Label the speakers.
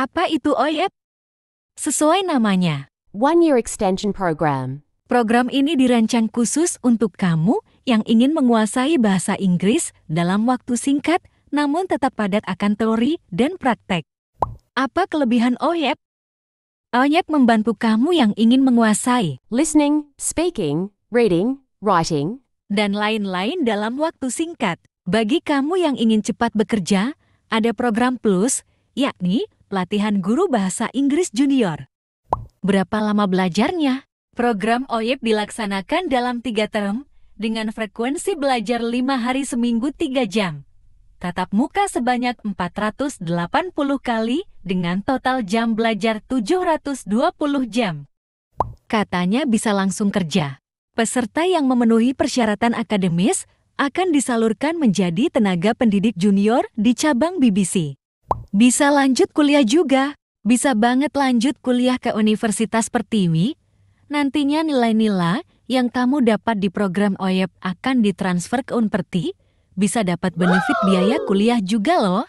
Speaker 1: Apa itu OIP? Sesuai namanya, One Year Extension Program. Program ini dirancang khusus untuk kamu yang ingin menguasai bahasa Inggris dalam waktu singkat, namun tetap padat akan teori dan praktek. Apa kelebihan OIP? OIP membantu kamu yang ingin menguasai listening, speaking, reading, writing, dan lain-lain dalam waktu singkat. Bagi kamu yang ingin cepat bekerja, ada program plus, yakni pelatihan guru bahasa Inggris junior. Berapa lama belajarnya? Program OYIP dilaksanakan dalam tiga term, dengan frekuensi belajar lima hari seminggu tiga jam. Tatap muka sebanyak 480 kali dengan total jam belajar 720 jam. Katanya bisa langsung kerja. Peserta yang memenuhi persyaratan akademis akan disalurkan menjadi tenaga pendidik junior di cabang BBC. Bisa lanjut kuliah juga. Bisa banget lanjut kuliah ke Universitas Pertiwi. Nantinya nilai-nilai yang kamu dapat di program OYEP akan ditransfer ke Unperti. Bisa dapat benefit biaya kuliah juga loh.